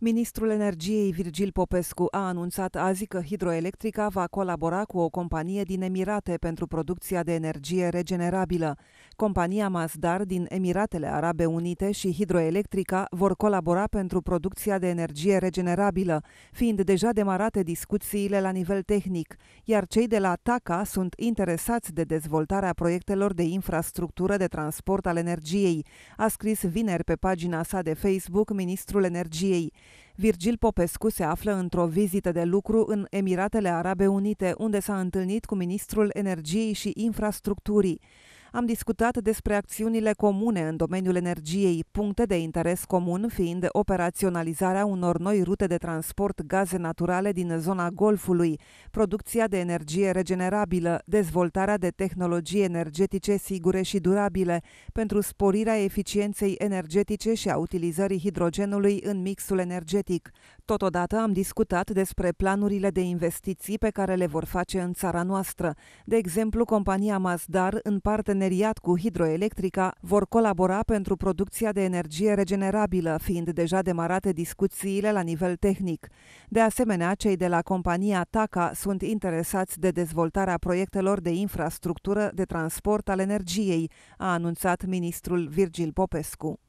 Ministrul Energiei Virgil Popescu a anunțat azi că Hidroelectrica va colabora cu o companie din Emirate pentru producția de energie regenerabilă. Compania Masdar din Emiratele Arabe Unite și Hidroelectrica vor colabora pentru producția de energie regenerabilă, fiind deja demarate discuțiile la nivel tehnic, iar cei de la TACA sunt interesați de dezvoltarea proiectelor de infrastructură de transport al energiei, a scris vineri pe pagina sa de Facebook ministrul energiei. Virgil Popescu se află într-o vizită de lucru în Emiratele Arabe Unite, unde s-a întâlnit cu ministrul energiei și infrastructurii am discutat despre acțiunile comune în domeniul energiei, puncte de interes comun fiind operaționalizarea unor noi rute de transport gaze naturale din zona Golfului, producția de energie regenerabilă, dezvoltarea de tehnologii energetice sigure și durabile, pentru sporirea eficienței energetice și a utilizării hidrogenului în mixul energetic. Totodată am discutat despre planurile de investiții pe care le vor face în țara noastră. De exemplu, compania Mazdar, în parte parteneriat cu Hidroelectrica, vor colabora pentru producția de energie regenerabilă, fiind deja demarate discuțiile la nivel tehnic. De asemenea, cei de la compania TACA sunt interesați de dezvoltarea proiectelor de infrastructură de transport al energiei, a anunțat ministrul Virgil Popescu.